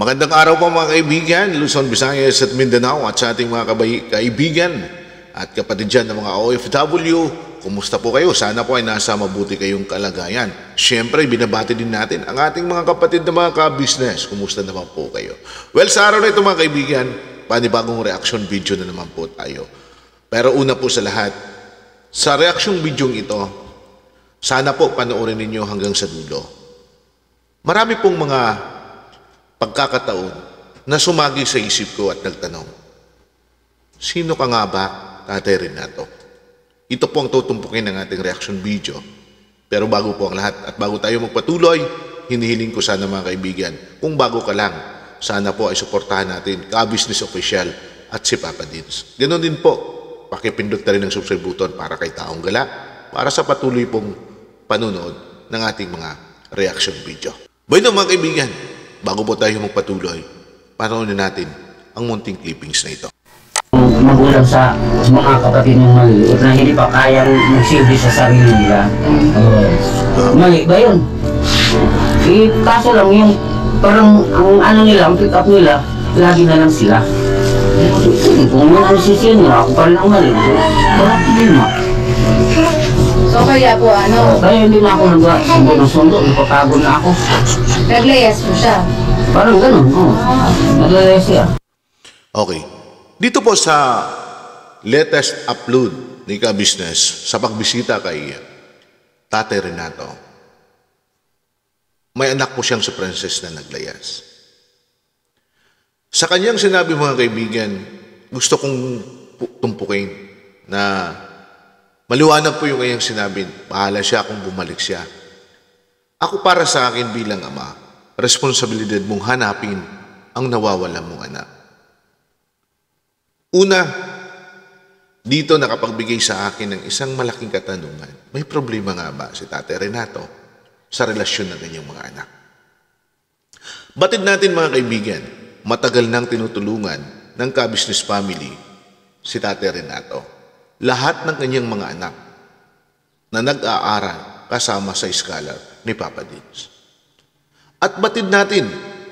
Magandang araw po mga kaibigan, Luzon, Visayas at Mindanao at sa ating mga kabay- kaibigan at kapatid dyan ng mga OFW, kumusta po kayo? Sana po ay nasa mabuti kayong kalagayan. Siyempre, binabati din natin ang ating mga kapatid na mga ka-business. Kumusta naman po kayo? Well, sa araw na ito mga kaibigan, panibagong reaction video na naman po tayo. Pero una po sa lahat, sa reaction video ito, sana po panoorin ninyo hanggang sa dulo. Marami pong mga pagkakataon na sumagi sa isip ko at nagtanong, Sino ka nga ba, Tatay Renato? Ito po ang tutumpukin ng ating reaction video. Pero bago po ang lahat at bago tayo magpatuloy, hinihiling ko sana mga kaibigan, kung bago ka lang, sana po ay suportahan natin ka-business official at si Papa Dins. Ganon din po, pakipindot na rin ang subscribe button para kay Taong Gala para sa patuloy pong panunood ng ating mga reaction video. Bueno mga kaibigan, bago po tayo magpatuloy, panoonin natin ang munting clippings na ito. Magulang sa mga kapatid ng maliit na hindi pa kayang magsilbi sa sarili nila. Mali ba yun? Eh, kaso lang yung parang ang ano nila, ang pick up nila, lagi na lang sila. Kung ano si nila, ako pa lang mali. Bakit din mo? So kaya po ano? Kaya hindi na ako nagsundo-sundo, napapagod na ako. Naglayas po siya? Parang ganun, oo. Oh. Ah. Naglayas siya. Okay. Dito po sa latest upload ni Ka Business sa pagbisita kay Tate Renato, may anak po siyang si Princess na naglayas. Sa kanyang sinabi mga kaibigan, gusto kong tumpukin na Maliwanag po yung kanyang sinabi, pahala siya kung bumalik siya. Ako para sa akin bilang ama, responsibilidad mong hanapin ang nawawala mong anak. Una, dito nakapagbigay sa akin ng isang malaking katanungan, may problema nga ba si Tate Renato sa relasyon ng kanyang mga anak? Batid natin mga kaibigan, matagal nang tinutulungan ng Kabisnes family si Tate Renato lahat ng kanyang mga anak na nag-aaral kasama sa scholar ni Papa Dins. At batid natin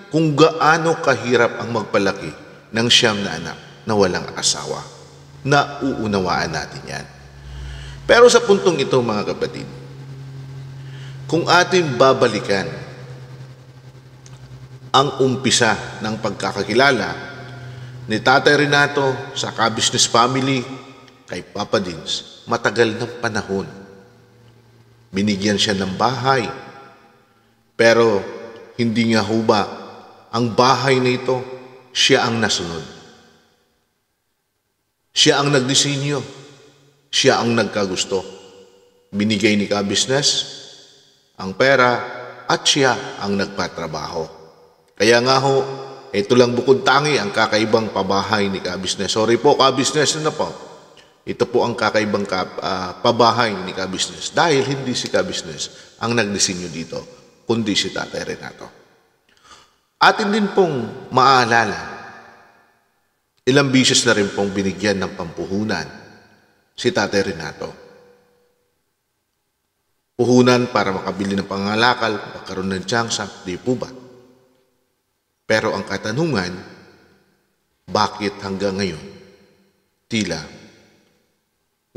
kung gaano kahirap ang magpalaki ng siyam na anak na walang asawa. Nauunawaan natin yan. Pero sa puntong ito mga kapatid, kung atin babalikan ang umpisa ng pagkakakilala ni Tatay Renato sa Kabisnes Family kay Papa Dins matagal ng panahon. Binigyan siya ng bahay. Pero hindi nga huba ang bahay na ito, siya ang nasunod. Siya ang nagdisenyo. Siya ang nagkagusto. Binigay ni ka business, ang pera, at siya ang nagpatrabaho. Kaya nga ho, ito lang bukod tangi ang kakaibang pabahay ni Kabisnes. Sorry po, Kabisnes na ano po. Ito po ang kakaibang ka, uh, ah, pabahay ni ka dahil hindi si ka ang nagdisenyo dito, kundi si Tatay Renato. Atin din pong maaalala, ilang bisis na rin pong binigyan ng pampuhunan si Tatay Renato. Puhunan para makabili ng pangalakal, magkaroon ng tiyangsa, di po ba? Pero ang katanungan, bakit hanggang ngayon tila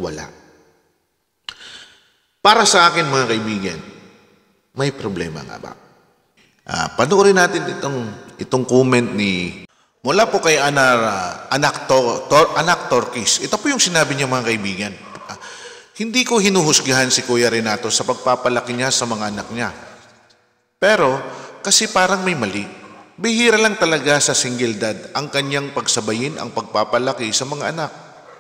wala. Para sa akin mga kaibigan, may problema nga ba? Ah, panoorin natin itong itong comment ni mula po kay Anar uh, anak to, tor, anak Torkis. Ito po yung sinabi niya mga kaibigan. Uh, hindi ko hinuhusgahan si Kuya Renato sa pagpapalaki niya sa mga anak niya. Pero kasi parang may mali. Bihira lang talaga sa single dad ang kanyang pagsabayin ang pagpapalaki sa mga anak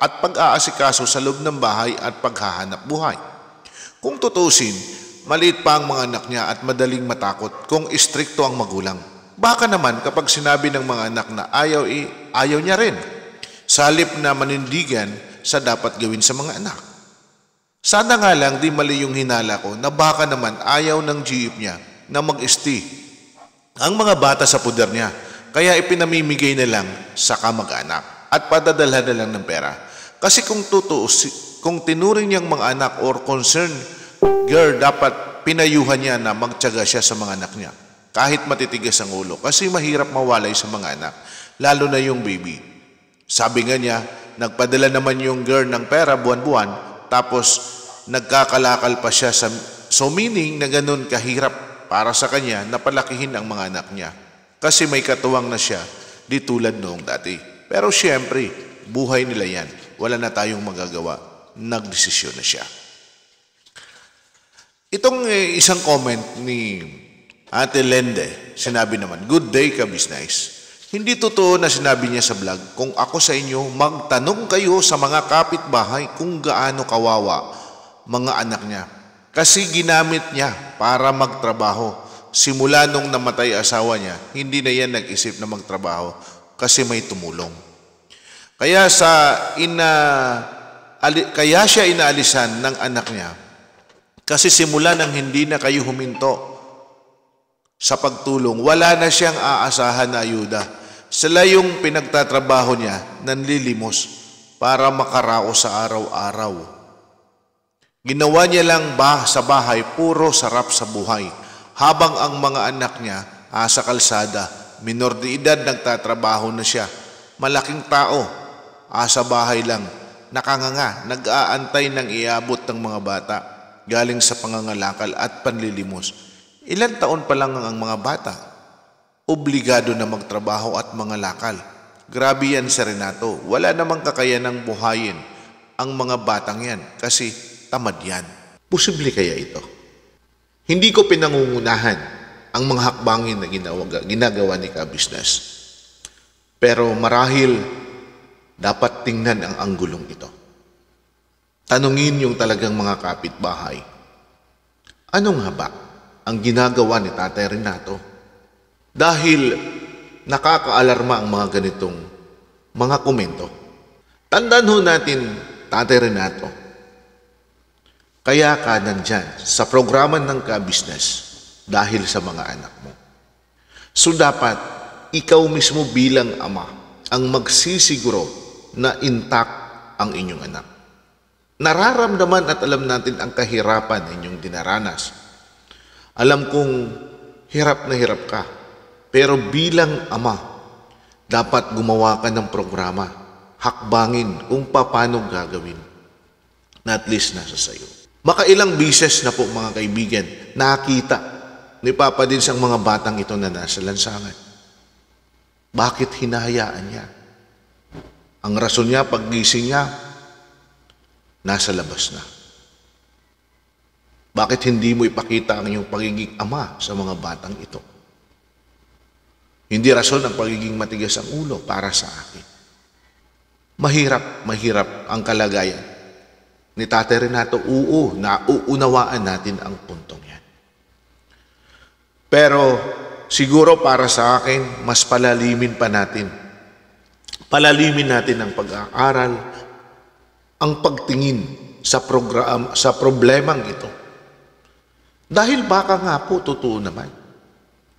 at pag-aasikaso sa loob ng bahay at paghahanap buhay. Kung tutusin, maliit pa ang mga anak niya at madaling matakot kung istrikto ang magulang. Baka naman kapag sinabi ng mga anak na ayaw, eh, ayaw niya rin. Salip na manindigan sa dapat gawin sa mga anak. Sana nga lang di mali yung hinala ko na baka naman ayaw ng jeep niya na mag-isti ang mga bata sa puder niya kaya ipinamimigay na lang sa kamag-anak at padadalhan na lang ng pera. Kasi kung totoo, kung tinuring niyang mga anak or concern girl, dapat pinayuhan niya na magtyaga siya sa mga anak niya. Kahit matitigas ang ulo. Kasi mahirap mawalay sa mga anak. Lalo na yung baby. Sabi nga niya, nagpadala naman yung girl ng pera buwan-buwan. Tapos nagkakalakal pa siya sa... So meaning na ganun kahirap para sa kanya na palakihin ang mga anak niya. Kasi may katuwang na siya di tulad noong dati. Pero siyempre, buhay nila yan wala na tayong magagawa. Nagdesisyon na siya. Itong eh, isang comment ni Ate Lende, sinabi naman, Good day, Kabis Nice. Hindi totoo na sinabi niya sa vlog, kung ako sa inyo, magtanong kayo sa mga kapitbahay kung gaano kawawa mga anak niya. Kasi ginamit niya para magtrabaho. Simula nung namatay asawa niya, hindi na yan nag-isip na magtrabaho kasi may tumulong. Kaya sa ina kaya siya inaalisan ng anak niya. Kasi simula nang hindi na kayo huminto sa pagtulong, wala na siyang aasahan na ayuda. Sila yung pinagtatrabaho niya, nanlilimos para makaraos sa araw-araw. Ginawa niya lang bah sa bahay puro sarap sa buhay. Habang ang mga anak niya asa ah, kalsada, minor de edad nagtatrabaho na siya. Malaking tao, ah, sa bahay lang, nakanganga, nag-aantay ng iabot ng mga bata galing sa pangangalakal at panlilimos. Ilan taon pa lang ang mga bata. Obligado na magtrabaho at mangalakal. Grabe yan si Renato. Wala namang kakayanang buhayin ang mga batang yan kasi tamad yan. Posible kaya ito? Hindi ko pinangungunahan ang mga hakbangin na ginawa, ginagawa ni Kabisnes. Pero marahil dapat tingnan ang anggulong ito. Tanungin yung talagang mga kapitbahay. Ano nga ba ang ginagawa ni Tatay Renato? Dahil nakakaalarma ang mga ganitong mga komento. Tandaan ho natin, Tatay Renato, kaya ka nandyan sa programa ng ka-business dahil sa mga anak mo. So dapat, ikaw mismo bilang ama ang magsisiguro na intact ang inyong anak. Nararamdaman at alam natin ang kahirapan inyong dinaranas. Alam kong hirap na hirap ka, pero bilang ama, dapat gumawa ka ng programa, hakbangin kung paano gagawin na at least nasa sayo. Makailang bises na po mga kaibigan, nakita ni Papa din sa mga batang ito na nasa lansangan. Bakit hinahayaan niya? Ang rason niya, paggising niya, nasa labas na. Bakit hindi mo ipakita ang iyong pagiging ama sa mga batang ito? Hindi rason ang pagiging matigas ang ulo para sa akin. Mahirap, mahirap ang kalagayan. Ni Tatay Renato, oo, nauunawaan natin ang puntong yan. Pero siguro para sa akin, mas palalimin pa natin Palalimin natin ang pag-aaral, ang pagtingin sa program sa problemang ito. Dahil baka nga po totoo naman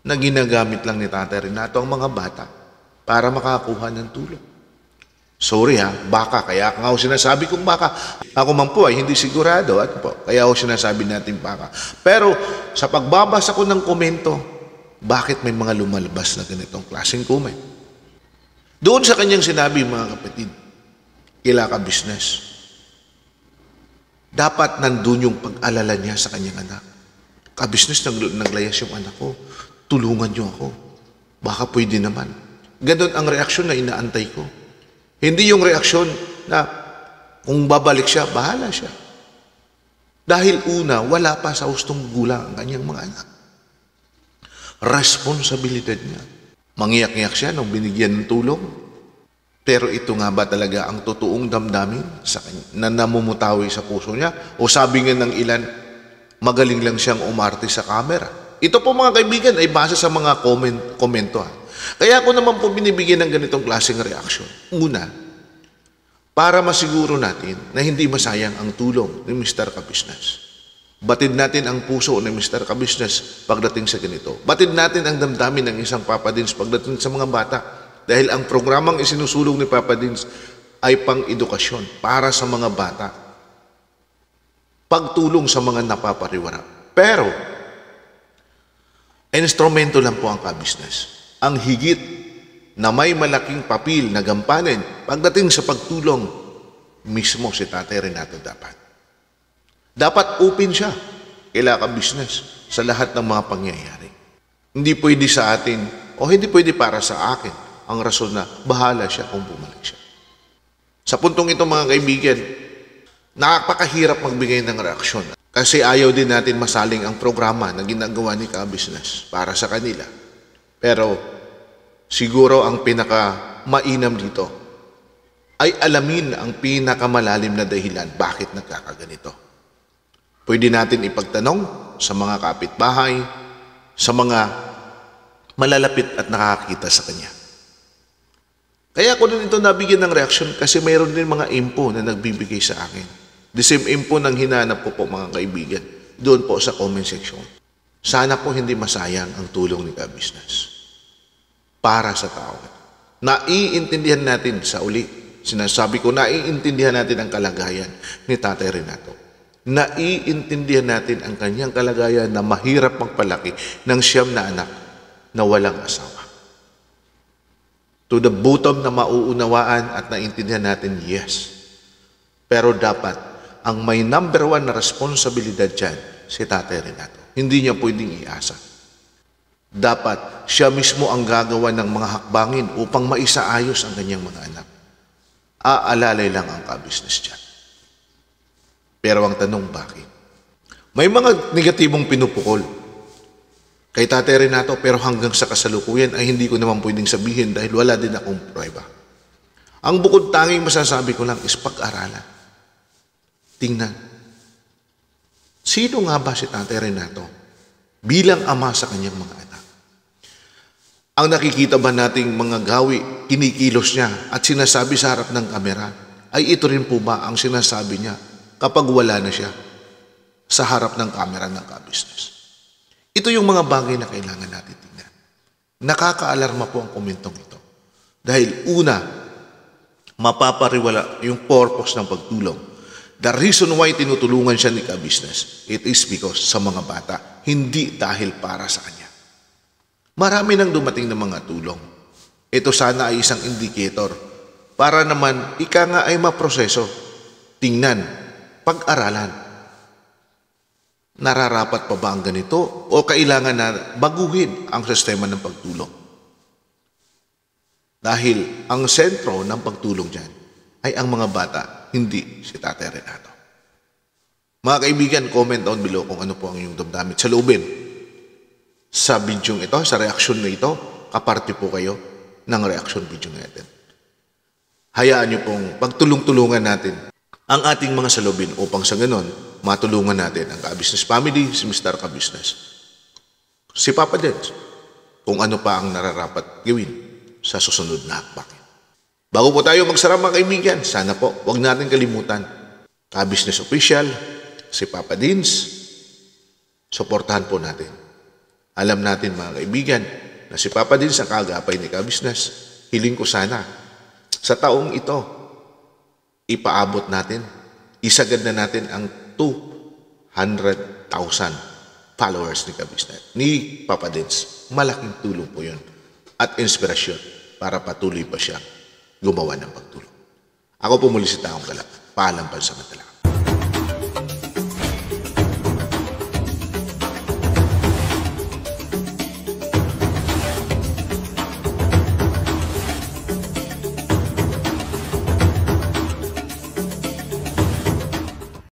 na ginagamit lang ni Tatay Renato ang mga bata para makakuha ng tulong. Sorry ha, baka. Kaya nga ako sinasabi kong baka. Ako man po ay hindi sigurado. At po? Kaya ako sinasabi natin baka. Pero sa pagbabasa ko ng komento, bakit may mga lumalabas na ganitong klaseng komento? Doon sa kanyang sinabi, mga kapatid, kila ka business. Dapat nandun yung pag-alala niya sa kanyang anak. Kabisnes, nag naglayas yung anak ko. Tulungan niyo ako. Baka pwede naman. Ganon ang reaksyon na inaantay ko. Hindi yung reaksyon na kung babalik siya, bahala siya. Dahil una, wala pa sa hustong gulang ang kanyang mga anak. Responsibilidad niya. Mangiyak-iyak siya nung binigyan ng tulong. Pero ito nga ba talaga ang totoong damdamin sa, na namumutawi sa puso niya? O sabi nga ng ilan, magaling lang siyang umarte sa camera. Ito po mga kaibigan ay base sa mga comment, komento. Ha. Kaya ako naman po binibigyan ng ganitong klaseng reaction. Una, para masiguro natin na hindi masayang ang tulong ni Mr. Kabisnes. Batid natin ang puso ni Mr. Kabisnes pagdating sa ganito. Batid natin ang damdamin ng isang Papa Dins pagdating sa mga bata. Dahil ang programang isinusulong ni Papa Dins ay pang-edukasyon para sa mga bata. Pagtulong sa mga napapariwara. Pero, instrumento lang po ang kabisnes. Ang higit na may malaking papel na gampanin pagdating sa pagtulong mismo si Tatay Renato dapat. Dapat open siya. Kailangan ka business sa lahat ng mga pangyayari. Hindi pwede sa atin o hindi pwede para sa akin ang rason na bahala siya kung bumalik siya. Sa puntong ito mga kaibigan, nakapakahirap magbigay ng reaksyon kasi ayaw din natin masaling ang programa na ginagawa ni ka-business para sa kanila. Pero siguro ang pinaka mainam dito ay alamin ang pinakamalalim na dahilan bakit nagkakaganito. Pwede natin ipagtanong sa mga kapitbahay, sa mga malalapit at nakakita sa Kanya. Kaya ako din ito nabigyan ng reaction kasi mayroon din mga info na nagbibigay sa akin. The same info nang hinanap ko po mga kaibigan doon po sa comment section. Sana po hindi masayang ang tulong ni ka-business para sa tao. Naiintindihan natin sa uli. Sinasabi ko, naiintindihan natin ang kalagayan ni Tatay Renato naiintindihan natin ang kanyang kalagayan na mahirap magpalaki ng siyam na anak na walang asawa. To the bottom na mauunawaan at naintindihan natin, yes. Pero dapat, ang may number one na responsibilidad dyan, si Tatay Renato. Hindi niya pwedeng iasa. Dapat, siya mismo ang gagawa ng mga hakbangin upang maisaayos ang kanyang mga anak. Aalalay lang ang kabisnes dyan. Pero ang tanong, bakit? May mga negatibong pinupukol kay Tate Renato pero hanggang sa kasalukuyan ay hindi ko naman pwedeng sabihin dahil wala din akong prueba. Ang bukod tanging masasabi ko lang is pag-aralan. Tingnan. Sino nga ba si Tate Renato bilang ama sa kanyang mga anak? Ang nakikita ba nating mga gawi, kinikilos niya at sinasabi sa harap ng kamera, ay ito rin po ba ang sinasabi niya kapag wala na siya sa harap ng camera ng ka-business. Ito yung mga bagay na kailangan natin tingnan. Nakakaalarma po ang komentong ito. Dahil una, mapapariwala yung purpose ng pagtulong. The reason why tinutulungan siya ni ka-business, it is because sa mga bata, hindi dahil para sa kanya. Marami nang dumating ng mga tulong. Ito sana ay isang indicator para naman ika nga ay maproseso. Tingnan pag-aralan. Nararapat pa ba ang ganito o kailangan na baguhin ang sistema ng pagtulong? Dahil ang sentro ng pagtulong dyan ay ang mga bata, hindi si Tatay Renato. Mga kaibigan, comment down below kung ano po ang iyong damdamin sa loobin. Sa bidyong ito, sa reaksyon na ito, kaparte po kayo ng reaksyon video natin. Hayaan niyo pong pagtulong-tulungan natin ang ating mga salubin upang sa ganon matulungan natin ang Ka-Business Family, si Mr. Ka-Business. Si Papa Jens, kung ano pa ang nararapat gawin sa susunod na hakbang. Bago po tayo magsara mga kaibigan, sana po huwag natin kalimutan Ka-Business Official, si Papa Dins, suportahan po natin. Alam natin mga kaibigan na si Papa Dins ang kaagapay ni Ka-Business. Hiling ko sana sa taong ito ipaabot natin. Isagad na natin ang 200,000 followers ni Kabisner, ni Papa Dins. Malaking tulong po yun at inspirasyon para patuloy pa siya gumawa ng pagtulong. Ako po muli si Taong Kalap, paalam pansamantala.